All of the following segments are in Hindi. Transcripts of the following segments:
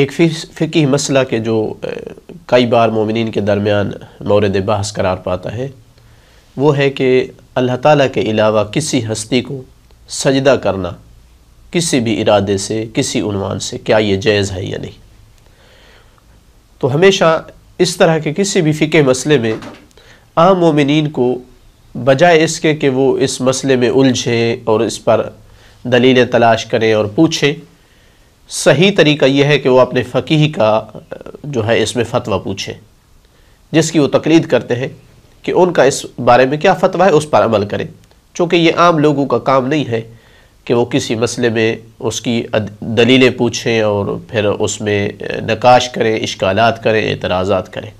एक फ़िकी मसला के जो कई बार मोमिन के दरमियान मौरद बहस करार पाता है वो है कि अल्लाह ताला के अलावा किसी हस्ती को सजदा करना किसी भी इरादे से किसी उनवान से क्या ये जायज़ है या नहीं तो हमेशा इस तरह के किसी भी फ़िके मसले में आम मोमिन को बजाय इसके कि वो इस मसले में उलझें और इस पर दलीलें तलाश करें और पूछें सही तरीका यह है कि वो अपने फ़कीह का जो है इसमें फ़तवा पूछे जिसकी वो तकलीद करते हैं कि उनका इस बारे में क्या फ़तवा है उस पर अमल करें चूँकि ये आम लोगों का काम नहीं है कि वो किसी मसले में उसकी दलीलें पूछें और फिर उसमें नकाश करें इश्कालात करें एतराज़ात करें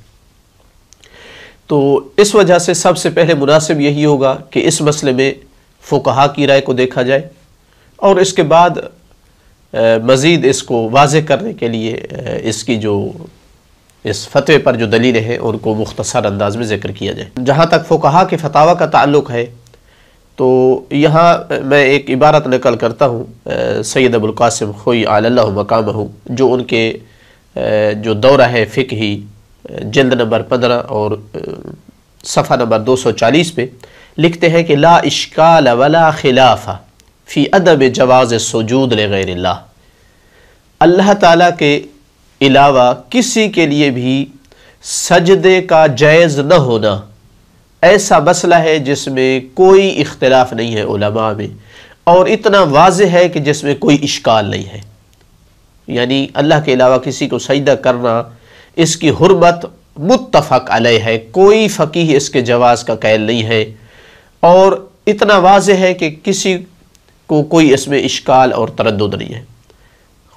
तो इस वजह से सबसे पहले मुनासिब यही होगा कि इस मसले में फ़ुकहा की राय को देखा जाए और इसके बाद मज़ीद इसको वाज करने के लिए इसकी जो इस फतवे पर जो दलीलें हैं उनको मुख्तसर अंदाज में ज़िक्र किया जाए जहाँ तक फोकहा के फतावा का ताल्लुक है तो यहाँ मैं एक इबारत नकल करता हूँ सैद अबुलकासिम खोई आल मकाम हूँ जो उनके जो दौरा है ही जल्द नंबर पंद्रह और सफ़ा नंबर दो सौ चालीस पे लिखते हैं कि ला इश्काल वला खिलाफ़ा फ़ी अदब जवाज़ सजूद गैर अल्लाह ताला के अलावा किसी के लिए भी सजदे का जायज़ न होना ऐसा मसला है जिसमें कोई इख्तलाफ नहीं है उलमा में और इतना वाज है कि जिसमें कोई इश्काल नहीं है यानी अल्लाह के अलावा किसी को सजदा करना इसकी हरमत मुतफ़क अलह है कोई फ़कीह इसके जवाज़ का कैल नहीं है और इतना वाज है कि किसी को कोई इसमें इश्काल और तरद नहीं है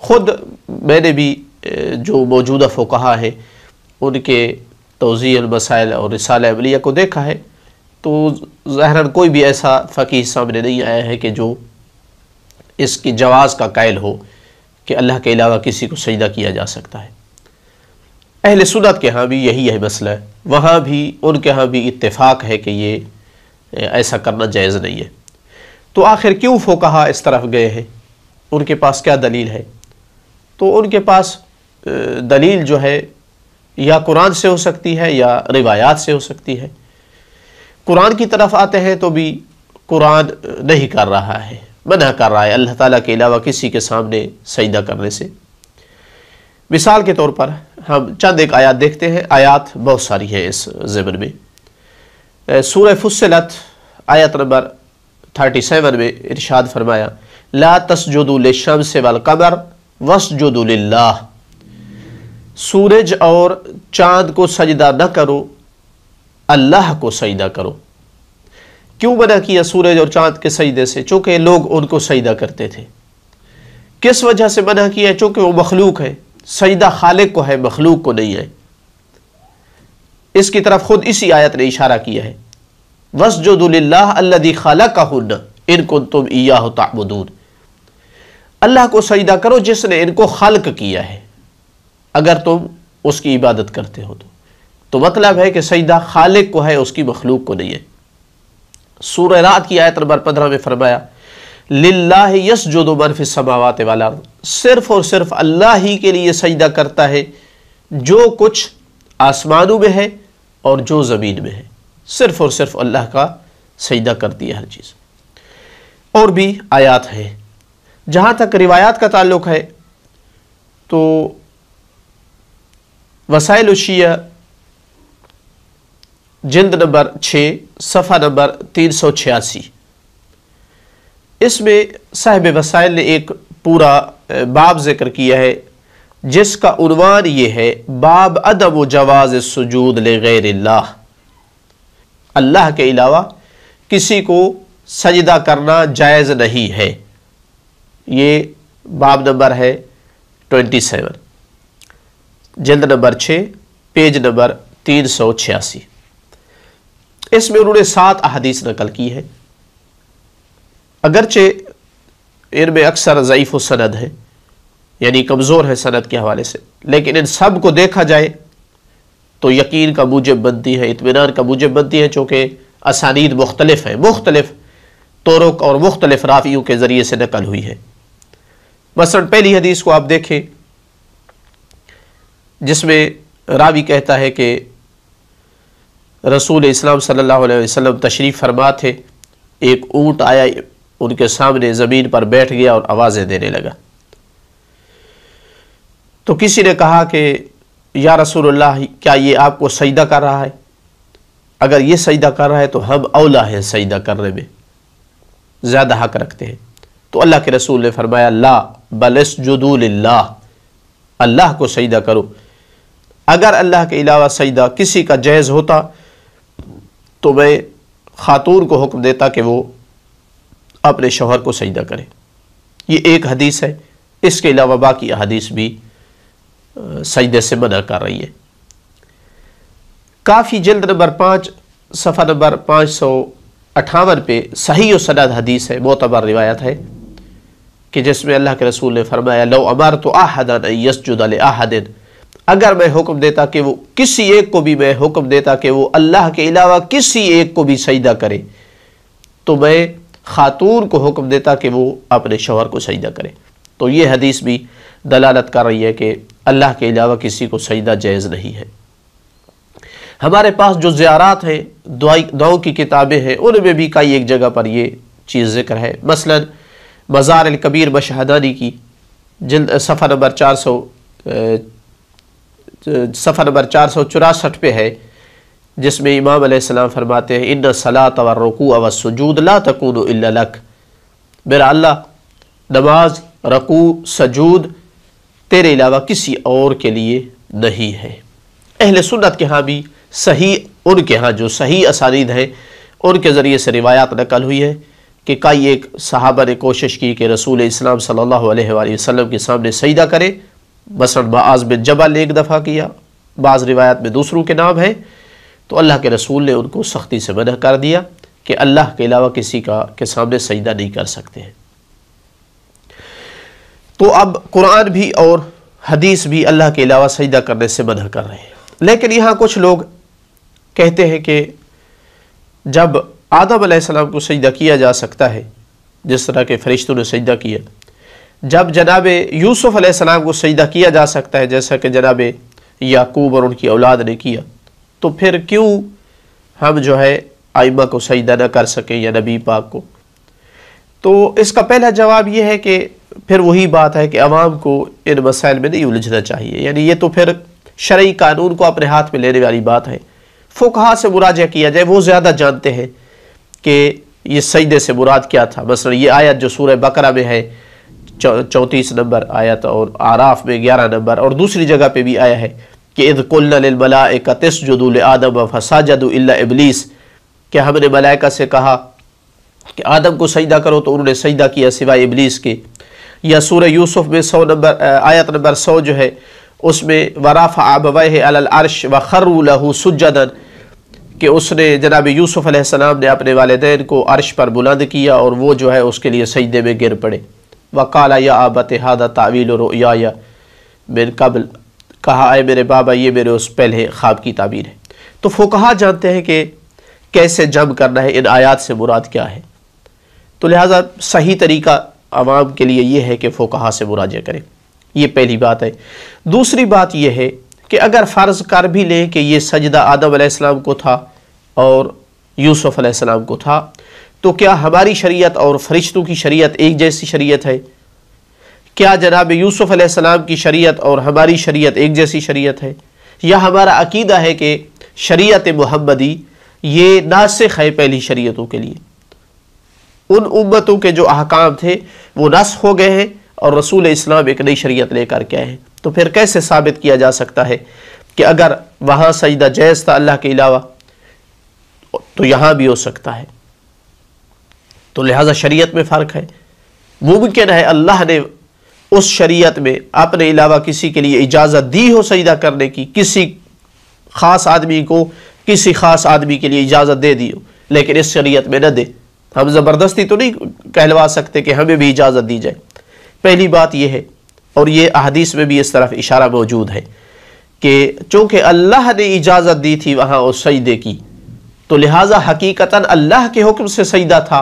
ख़ुद मैंने भी जो मौजूदा फ़ोकहा है उनके तोज़ी मसाइल और रिसाल अमलिया को देखा है तो जहरा कोई भी ऐसा फ़कीह सामने नहीं आया है कि जो इसकी जवाज़ का कायल हो कि अल्लाह के अलावा किसी को सजदा किया जा सकता है अहल सुनत के यहाँ भी यही है मसला है वहाँ भी उनके यहाँ भी इतफाक़ है कि ये ऐसा करना जायज़ नहीं है तो आखिर क्यों फोकहा इस तरफ गए हैं उनके पास क्या दलील है तो उनके पास दलील जो है या कुरान से हो सकती है या रिवायात से हो सकती है कुरान की तरफ आते हैं तो भी कुरान नहीं कर रहा है मना कर रहा है अल्लाह ताला के अलावा किसी के सामने सजदा करने से मिसाल के तौर पर हम चंद एक आयात देखते हैं आयात बहुत सारी है इस ज़मन में सूर फुसलत आयत नंबर थर्टी सेवन में इरशाद फरमाया ला तस्जुदुल शम्स वल कमर वसजुदुल्ला सूरज और चांद को सजदा न करो अल्लाह को सजदा करो क्यों मना किया सूरज और चांद के सजदे से चूंकि लोग उनको सजदा करते थे किस वजह से मना किया चूंकि वो मखलूक है सजदा खालिक को है मखलूक को नहीं है इसकी तरफ खुद इसी आयत ने इशारा किया है वसजुदुल्लादी खाला का हुन इनको तुम या हो ताबदून अल्लाह को सईदा करो जिसने इनको खलक किया है अगर तुम उसकी इबादत करते हो तो तो मतलब है कि सईदा खालिक को है उसकी मखलूक को नहीं है सूर रात की आयत नंबर पंद्रह में फरमाया लाह यस जो दो बर्फ समावात वाला सिर्फ और सिर्फ अल्लाह ही के लिए सजदा करता है जो कुछ आसमानों में है और जो ज़मीन में है सिर्फ़ और सिर्फ अल्लाह का सजदा करती है हर चीज़ और भी आयात है जहाँ तक रिवायात का ताल्लुक़ है तो वसाइल शिया जिंद नंबर छः सफ़ा नंबर तीन सौ छियासी इसमें साहब वसाइल ने एक पूरा बाब ज़िक्र किया है जिसका उनवान ये है बाब अदब जवाज़ सजूद ले गैर अल्लाह के अलावा किसी को सजदा करना जायज़ नहीं है ये बाब नंबर है ट्वेंटी सेवन जल्द नंबर छः पेज नंबर तीन सौ छियासी इसमें उन्होंने सात अहदीस नकल की है अगरचे इनमें अक्सर ज़यीफ़ सनद है यानी कमज़ोर है सनद के हवाले से लेकिन इन सब को देखा जाए तो यकीन का मूजब बनती है इतमान का मूजब बनती है चूँकि असानीद मुख्तलफ है मुख्तलफ तोरक और मुख्तलिफ राफियों के ज़रिए से नकल हुई है मसलन पहली हदीस को आप देखें जिसमें रावी कहता है कि रसूल इस्लाम सल्लल्लाहु अलैहि वसल्लम तशरीफ़ फरमा थे एक ऊँट आया उनके सामने ज़मीन पर बैठ गया और आवाज़ें देने लगा तो किसी ने कहा कि या रसूलुल्लाह क्या ये आपको सजदा कर रहा है अगर ये सजदा कर रहा है तो हम अवला है सजदा करने में ज़्यादा हक रखते हैं तो अल्लाह के रसूल ने फरमाया ला बलस जदूल्ला अल्लाह को सजदा करो अगर अल्लाह के अलावा सजदा किसी का जायज़ होता तो मैं ख़ातून को हुक्म देता कि वो अपने शोहर को सजदा करे ये एक हदीस है इसके अलावा बाकी हदीस भी सजदे से मना कर रही है काफ़ी जल्द नंबर पाँच सफ़ा नंबर पाँच सौ अठावन पे सही और सनद हदीस है मोतबर रिवायत है कि जिसमें अल्लाह के रसूल ने फरमाया लो अमर तो आहदन यसजुद आहदिन अगर मैं हुक्म देता कि वो किसी एक को भी मैं हुक्म देता कि वो अल्लाह के अलावा किसी एक को भी सजदा करे तो मैं खातून को हुक्म देता कि वो अपने शोहर को सजदा करे तो ये हदीस भी दलालत कर रही है कि अल्लाह के अलावा किसी को सजदा जायज़ नहीं है हमारे पास जो ज़्यारात हैं दुआई दुआओं की किताबें हैं उनमें भी कई एक जगह पर ये चीज़ ज़िक्र है मसलन मज़ार कबीर बशहदानी की जिल सफ़ा नंबर चार सौ सफ़ा नंबर चार सौ चौरासठ पे है जिसमें इमाम अलैहिस्सलाम फरमाते हैं इन सलात व रकू व सजूद ला तकून लक मेरा अल्लाह नमाज रकू सजूद तेरे अलावा किसी और के लिए नहीं है अहल सुन्नत के यहाँ भी सही उनके यहाँ जो सही असानीद हैं उनके ज़रिए से रिवायात नकल हुई है कि कई एक साहबा ने कोशिश की कि रसूल इस्लाम सल्लल्लाहु अलैहि वसल्लम के सामने सईदा करें मसलन बाज़ बिन जबल ने एक दफ़ा किया बाज़ रिवायात में दूसरों के नाम है तो अल्लाह के रसूल ने उनको सख्ती से मना कर दिया कि अल्लाह के अलावा किसी का के सामने सईदा नहीं कर सकते हैं तो अब कुरान भी और हदीस भी अल्लाह के अलावा सजदा करने से मना कर रहे हैं लेकिन यहाँ कुछ लोग कहते हैं कि जब आदम सलाम को सजदा किया जा सकता है जिस तरह के फरिश्तों ने सजदा किया जब जनाब यूसुफ़ सलाम को सजदा किया जा सकता है जैसा कि जनाब याकूब और उनकी औलाद ने किया तो फिर क्यों हम जो है आइमा को सजदा ना कर सकें या नबी पाक को तो इसका पहला जवाब यह है कि फिर वही बात है कि आवाम को इन मसाइल में नहीं उलझना चाहिए यानी ये तो फिर शर्य कानून को अपने हाथ में लेने वाली बात है फ़ुकहा से मुराजा किया जाए वो ज़्यादा जानते हैं कि ये सईदे से मुराद क्या था बस ये आयत जो सूर बकरा में है चौंतीस नंबर आयत और आराफ में ग्यारह नंबर और दूसरी जगह पर भी आया है कि इद कुल्ला कतिस जदुल आदम फसा जदूल इबलीस के हमने मलाइका से कहा कि आदम को सईदा करो तो उन्होंने सईदा किया सिवाय इबलीस के या सूर यूसुफ में सौ नंबर आयत नंबर सौ जो है उसमें वराफ़ आबवा अरश व खरू सुजदन कि उसने जनाब यूसुफ़ सलाम ने अपने वालदेन को अरश पर बुलंद किया और वो जो है उसके लिए सजदे में गिर पड़े वकाला या आबत हादा तावील रोया मेरे कबल कहा आए मेरे बाबा ये मेरे उस पहले ख्वाब की ताबीर है तो फोकहा जानते हैं कि कैसे जम करना है इन आयात से मुराद क्या है तो लिहाजा सही तरीका आवाम के लिए यह है कि फ़ोकहा से मुराज करें ये पहली बात है दूसरी बात यह है कि अगर फ़र्ज़ कर भी लें कि ये सजदा आदम आसमाम को था और यूसुफ़ आसमाम को था तो क्या हमारी शरीयत और फरिश्तों की शरीयत एक जैसी शरीयत है क्या जनाब यूसुफ़ आसमाम की शरीयत और हमारी शरीयत एक जैसी शरीयत है यह हमारा अकीदा है कि शरीयत मुहम्मदी ये नासिक है पहली शरीयतों के लिए उन उम्मतों के जो अहकाम थे वो नस हो गए हैं और रसूल इस्लाम एक नई शरीयत लेकर के आए हैं तो फिर कैसे साबित किया जा सकता है कि अगर वहाँ सजदा जैज़ था अल्लाह के अलावा तो यहाँ भी हो सकता है तो लिहाजा शरीयत में फ़र्क है मुमकिन है अल्लाह ने उस शरीयत में अपने अलावा किसी के लिए इजाज़त दी हो सजदा करने की किसी ख़ास आदमी को किसी ख़ास आदमी के लिए इजाज़त दे दी हो लेकिन इस शरीयत में न दे हम ज़बरदस्ती तो नहीं कहलवा सकते कि हमें भी इजाज़त दी जाए पहली बात यह है और ये अहदीस में भी इस तरफ इशारा मौजूद है कि चूँकि अल्लाह ने इजाज़त दी थी वहाँ उस सईदे की तो लिहाजा हकीकता अल्लाह के हुक्म से सईदा था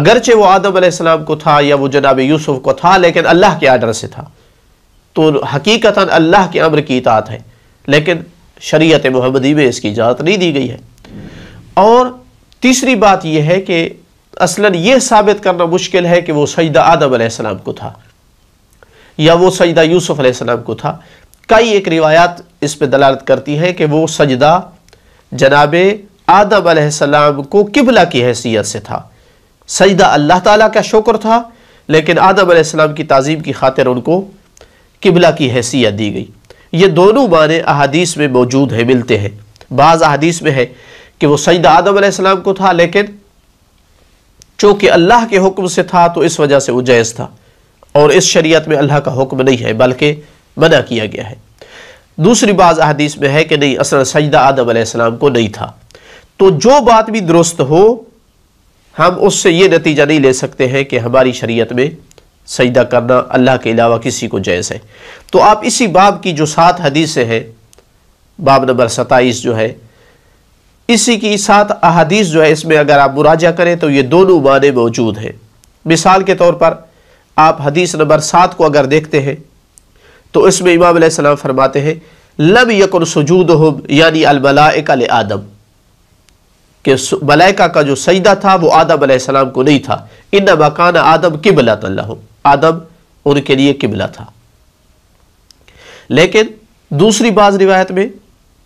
अगरचे वो आदम को था या वो जनाब यूसुफ को था लेकिन अल्लाह के आर्डर से था तो हकीकता अल्लाह के अमर की इतात है लेकिन शरीयत मोहम्मदी में इसकी इजाज़त नहीं दी गई है और तीसरी बात यह है कि असलन यह साबित करना मुश्किल है कि वह सजदा आदम आसमाम को था या वो सजदा यूसुफ आसमाम को था कई एक रिवायात इस पर दलालत करती है कि वो सजदा जनाब आदम आसमाम को किबला की हैसियत से था सजदा अल्लाह ताला का शुक्र था लेकिन आदम आसमाम की तज़ीम की खातिर उनको किबला की हैसियत दी गई ये दोनों माने अहादीस में मौजूद हैं मिलते हैं बाज़ अहादीस में है कि वो सईद आदम आसमाम को था लेकिन चूंकि अल्लाह के हुक्म से था तो इस वजह से वो जायज़ था और इस शरीयत में अल्लाह का हुक्म नहीं है बल्कि मना किया गया है दूसरी बात अहदीस में है कि नहीं असल सईद आदम आसमाम को नहीं था तो जो बात भी दुरुस्त हो हम उससे ये नतीजा नहीं ले सकते हैं कि हमारी शरीयत में सजदा करना अल्लाह के अलावा किसी को जायज़ है तो आप इसी बाब की जो सात हदीसें हैं बाब नंबर सत्ताईस जो है इसी की साथ अहादीस जो है इसमें अगर आप मुराजा करें तो ये दोनों माने मौजूद हैं मिसाल के तौर पर आप हदीस नंबर सात को अगर देखते हैं तो इसमें इमाम सलाम फरमाते हैं लब यकुन सजूद हम यानी अलमलाइका आदम के मलाइका का जो सईदा था वो आदम सलाम को नहीं था इन मकान आदम किबला तल्ला आदम उनके लिए किबला था लेकिन दूसरी बाज रिवायत में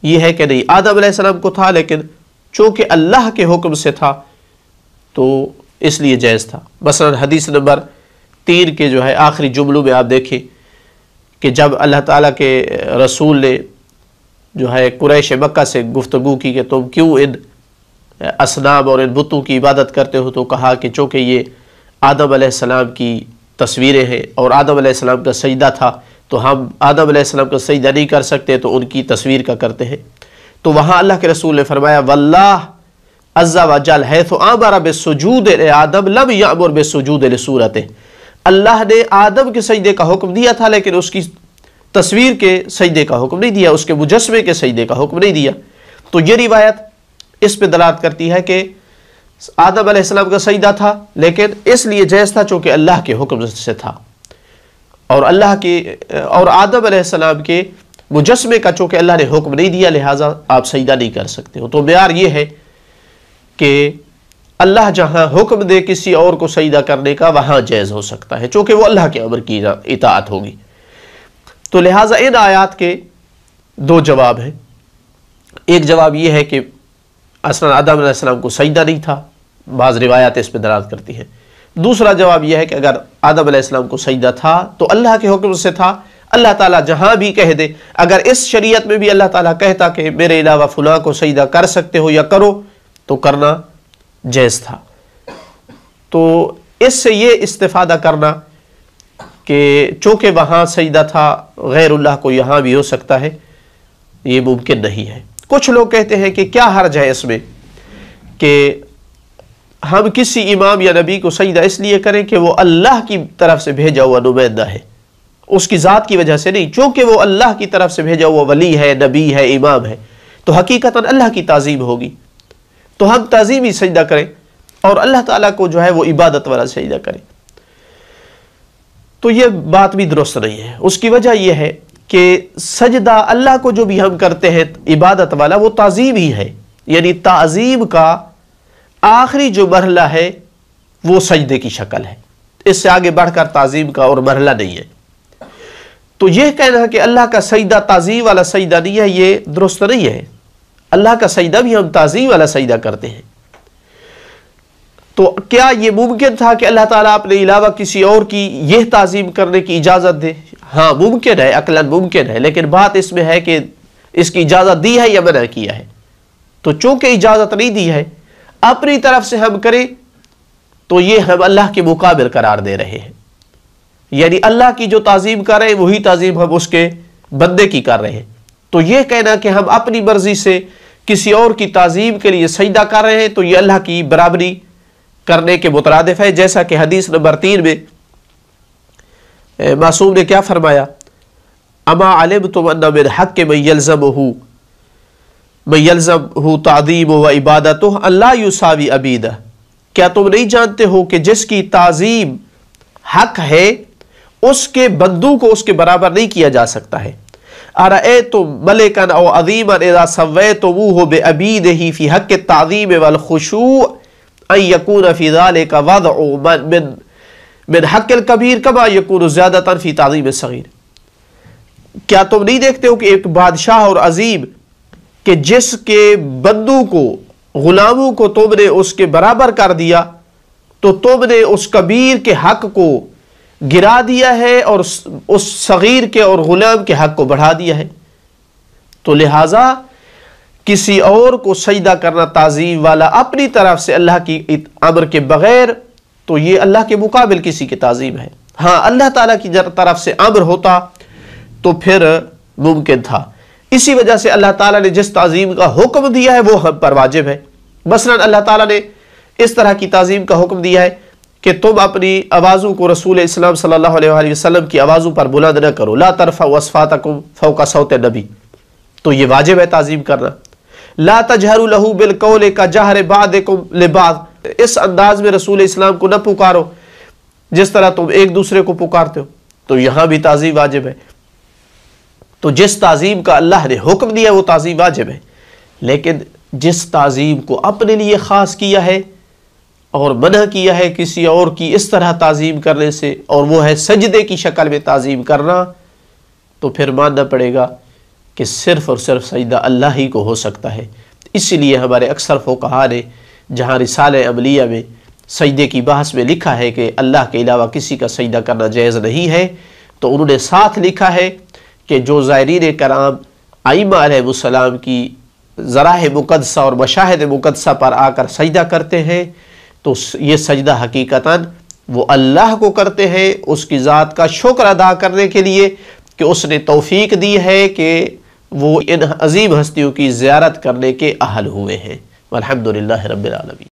ये है कि नहीं आदम आसमाम को था लेकिन चूँकि अल्लाह के हुक्म से था तो इसलिए जायज़ था मसला हदीस नंबर तीन के जो है आखिरी जुमलों में आप देखें कि जब अल्लाह ताला के रसूल ने जो है कुरैश मक्का से गुफ्तगु की कि तुम क्यों इन असनाम और इन बुतों की इबादत करते हो तो कहा कि चूँकि ये आदम आसमाम की तस्वीरें हैं और आदम आसमाम का सजदा था तो हम आदम आदम को सजदा नहीं कर सकते तो उनकी तस्वीर का करते हैं तो वहाँ अल्लाह के रसूल ने फरमाया वल्ला अज्जा जल है तो आमारा बेसूद आदम लब या अमर सूरत अल्लाह ने आदम के सजदे का हुक्म दिया था लेकिन उसकी तस्वीर के सजदे का हुक्म नहीं दिया उसके मुजस्मे के सजदे का हुक्म नहीं दिया तो ये रिवायत इस पर दलात करती है कि आदम आसलम का सजदा था लेकिन इसलिए जैसा था चूँकि अल्लाह के हुक्म से था और अल्लाह के और आदम सलाम के मुजस्मे का चूँकि अल्लाह ने हुक्म नहीं दिया लिहाजा आप सईदा नहीं कर सकते हो तो मैार ये है कि अल्लाह जहाँ हुक्म दे किसी और को सईदा करने का वहाँ जायज़ हो सकता है चूँकि वह अल्लाह के अमर की इतात होगी तो लिहाजा इन आयात के दो जवाब हैं एक जवाब यह है कि असल आदम सलाम को सईदा नहीं था बाज़ रिवायात इस पर दराज करती हैं दूसरा जवाब यह है कि अगर आदम आसमाम को सजदा था तो अल्लाह के हुक्म से था अल्लाह ताला जहां भी कह दे अगर इस शरीयत में भी अल्लाह ताला कहता कि मेरे अलावा फुला को सजदा कर सकते हो या करो तो करना जैज़ था तो इससे यह इस्तेफादा करना कि चूंकि वहां सजदा था अल्लाह को यहां भी हो सकता है ये मुमकिन नहीं है कुछ लोग कहते हैं कि क्या हर्ज है इसमें कि हम किसी इमाम या नबी को सजदा इसलिए करें कि वो अल्लाह की तरफ से भेजा हुआ नुमाइंदा है उसकी ज़ात की वजह से नहीं चूँकि वो अल्लाह की तरफ से भेजा हुआ वली है नबी है इमाम है तो हकीकता अल्लाह की तज़ीम होगी तो हम तज़ीम ही सजदा करें और अल्लाह ताला को जो है वो इबादत वाला सजदा करें तो ये बात भी दुरुस्त नहीं है उसकी वजह यह है कि सजदा अल्लाह को जो भी हम करते हैं इबादत वाला वो तज़ीम ही है यानी तज़ीम का आखिरी जो मरहला है वो सजदे की शक्ल है इससे आगे बढ़कर ताजीम का और मरहला नहीं है तो यह कहना कि अल्लाह का सईदा ताजीम वाला सईदा नहीं है ये दुरुस्त नहीं है अल्लाह का सईदा भी हम ताजीम वाला सईदा करते हैं तो क्या यह मुमकिन था कि अल्लाह ताला अपने अलावा किसी और की यह ताजीम करने की इजाज़त दे हाँ मुमकिन है अकलन मुमकिन है लेकिन बात इसमें है कि इसकी इजाज़त दी है या मना किया है तो चूंकि इजाज़त नहीं दी है अपनी तरफ से हम करें तो ये हम अल्लाह के मुकाबिल करार दे रहे हैं यानी अल्लाह की जो तज़ीम कर रहे हैं वही तज़ीम हम उसके बंदे की कर रहे हैं तो ये कहना कि हम अपनी मर्ज़ी से किसी और की तज़ीम के लिए सईदा कर रहे हैं तो ये अल्लाह की बराबरी करने के मुतरदफ़ है जैसा कि हदीस नंबर तीन में मासूम ने क्या फरमाया अमा आलिम तुम हक़ में यलज़म हूँ मयलज़ब हो तदीब व इबादत अल्लाह यूसावी अबीद क्या तुम नहीं जानते हो कि जिसकी तहजीब हक है उसके बंदू को उसके बराबर नहीं किया जा सकता है अरा ए तुम मलिकन और अजीमन सवै तो वो हो बे अबीद ही फ़ी हक तज़ीम वलखशू यकून फ़िज़ाल का वद ओमन बिन बिन हक कबीर कबा यकून ज्यादातर फी तज़ीम सग़ीर क्या तुम नहीं देखते हो कि एक बादशाह और अजीम कि जिसके बद्दू को गुलामों को तुमने उसके बराबर कर दिया तो तुमने उस कबीर के हक को गिरा दिया है और उस सगीर के और गुलाम के हक को बढ़ा दिया है तो लिहाजा किसी और को सजदा करना तज़ीम वाला अपनी तरफ से अल्लाह की अमर के बग़ैर तो ये अल्लाह के मुकाबले किसी की ताजीम है हाँ अल्लाह ताला की तरफ से अमर होता तो फिर मुमकिन था इसी वजह से अल्लाह ताला ने जिस तज़ीम का हुक्म दिया है वो हम पर वाजिब है मसलन अल्लाह ताला ने इस तरह की तज़ीम का हुक्म दिया है कि तुम अपनी आवाज़ों को रसूल इस्लाम सल्लल्लाहु अलैहि वसल्लम की आवाज़ों पर बुलंद न करो ला तरफ़ा वसफ़ा तकुम फ़ौका सौत नबी तो ये वाजिब है तज़ीम करना ला तजहरू लहू बिलकौल का जहर बाद लिबाद इस अंदाज में रसूल इस्लाम को न पुकारो जिस तरह तुम एक दूसरे को पुकारते हो तो यहां भी ताजी वाजिब है तो जिस तहजीब का अल्लाह ने हुक्म दिया वो तहजीब वाजिब है लेकिन जिस तहजीब को अपने लिए ख़ास किया है और मना किया है किसी और की इस तरह तज़ीम करने से और वो है सजदे की शक्ल में तज़ीम करना तो फिर मानना पड़ेगा कि सिर्फ़ और सिर्फ सजदा अल्लाह ही को हो सकता है इसलिए हमारे अक्सर फ़ोकहा ने जहाँ रिसाल अमलिया में सजदे की बहस में लिखा है कि अल्लाह के अलावा किसी का सजदा करना जायज़ नहीं है तो उन्होंने साथ लिखा है कि जो ज़ायरीन कराम आईमा अलैहिस्सलाम की ज़रा मुकदसा और मशाहद मुकदसा पर आकर सजदा करते हैं तो ये सजदा हकीकता वो अल्लाह को करते हैं उसकी ज़ात का शुक्र अदा करने के लिए कि उसने तोफ़ी दी है कि वो इन अजीम हस्तियों की ज्यारत करने के अहल हुए हैं अलहमदिल्ला रबालमी